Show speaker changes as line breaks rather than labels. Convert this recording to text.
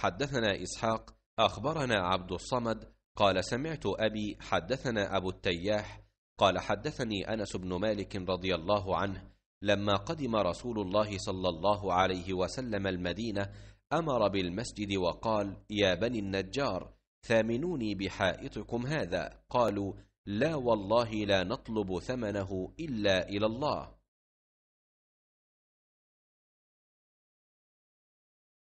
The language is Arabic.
حدثنا إسحاق أخبرنا
عبد الصمد قال سمعت أبي حدثنا أبو التياح قال حدثني أنس بن مالك رضي الله عنه لما قدم رسول الله صلى الله عليه وسلم المدينة أمر بالمسجد وقال يا بني النجار ثامنوني بحائطكم هذا قالوا لا والله لا نطلب
ثمنه إلا إلى الله